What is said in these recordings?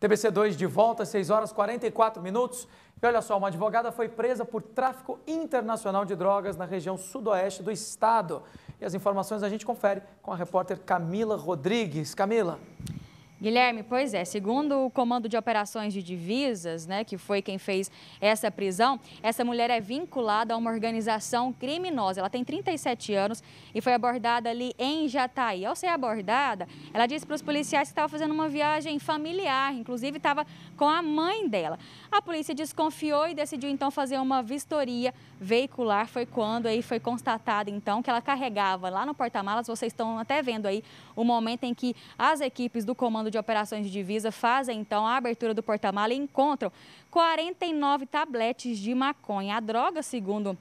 TBC2 de volta, 6 horas 44 minutos. E olha só, uma advogada foi presa por tráfico internacional de drogas na região sudoeste do estado. E as informações a gente confere com a repórter Camila Rodrigues. Camila. Guilherme, pois é, segundo o Comando de Operações de Divisas, né, que foi quem fez essa prisão, essa mulher é vinculada a uma organização criminosa. Ela tem 37 anos e foi abordada ali em Jataí. Ao ser abordada, ela disse para os policiais que estava fazendo uma viagem familiar, inclusive estava com a mãe dela. A polícia desconfiou e decidiu então fazer uma vistoria veicular. Foi quando aí foi constatado então que ela carregava lá no porta-malas, vocês estão até vendo aí o momento em que as equipes do Comando de de Operações de Divisa fazem então a abertura do porta-mala e encontram 49 tabletes de maconha. A droga, segundo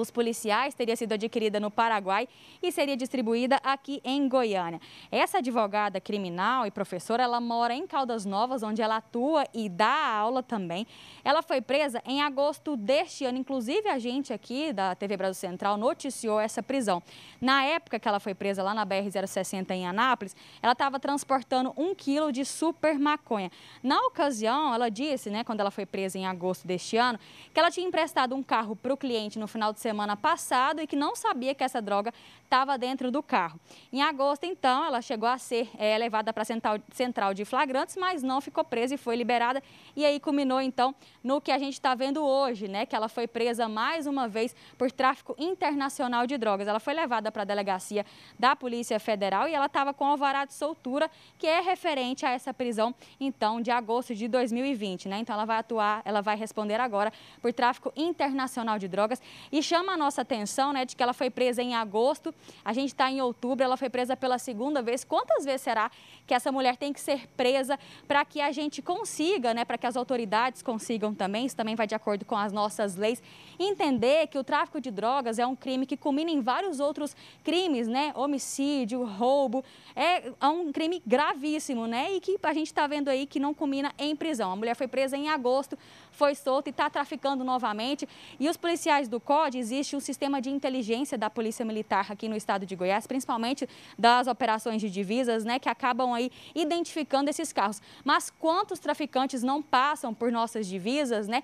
os policiais, teria sido adquirida no Paraguai e seria distribuída aqui em Goiânia. Essa advogada criminal e professora, ela mora em Caldas Novas, onde ela atua e dá aula também. Ela foi presa em agosto deste ano, inclusive a gente aqui da TV Brasil Central noticiou essa prisão. Na época que ela foi presa lá na BR-060 em Anápolis, ela estava transportando um quilo de super maconha. Na ocasião, ela disse, né, quando ela foi presa em agosto deste ano, que ela tinha emprestado um carro para o cliente no final de semana passado e que não sabia que essa droga estava dentro do carro. Em agosto, então, ela chegou a ser é, levada para a central de flagrantes, mas não ficou presa e foi liberada. E aí culminou, então, no que a gente está vendo hoje, né? Que ela foi presa mais uma vez por tráfico internacional de drogas. Ela foi levada para a delegacia da Polícia Federal e ela estava com alvará de soltura, que é referente a essa prisão, então, de agosto de 2020, né? Então, ela vai atuar, ela vai responder agora por tráfico internacional de drogas e chama a nossa atenção, né, de que ela foi presa em agosto, a gente está em outubro, ela foi presa pela segunda vez. Quantas vezes será que essa mulher tem que ser presa para que a gente consiga, né, para que as autoridades consigam também, isso também vai de acordo com as nossas leis, entender que o tráfico de drogas é um crime que culmina em vários outros crimes, né, homicídio, roubo, é, é um crime gravíssimo, né, e que a gente está vendo aí que não culmina em prisão. A mulher foi presa em agosto, foi solta e está traficando novamente. E os policiais do CODE existe um sistema de inteligência da Polícia Militar aqui no estado de Goiás, principalmente das operações de divisas, né, que acabam aí identificando esses carros. Mas quantos traficantes não passam por nossas divisas, né,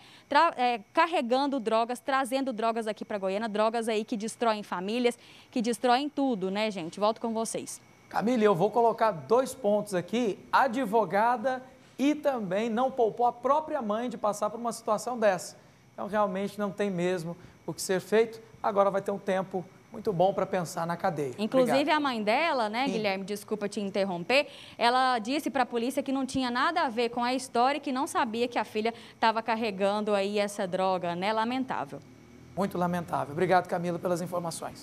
é, carregando drogas, trazendo drogas aqui para Goiânia, drogas aí que destroem famílias, que destroem tudo, né, gente? Volto com vocês. Camila, eu vou colocar dois pontos aqui. Advogada e também não poupou a própria mãe de passar por uma situação dessa. Então, realmente não tem mesmo o que ser feito, agora vai ter um tempo muito bom para pensar na cadeia. Inclusive, Obrigado. a mãe dela, né, Sim. Guilherme, desculpa te interromper, ela disse para a polícia que não tinha nada a ver com a história e que não sabia que a filha estava carregando aí essa droga, né? Lamentável. Muito lamentável. Obrigado, Camila, pelas informações.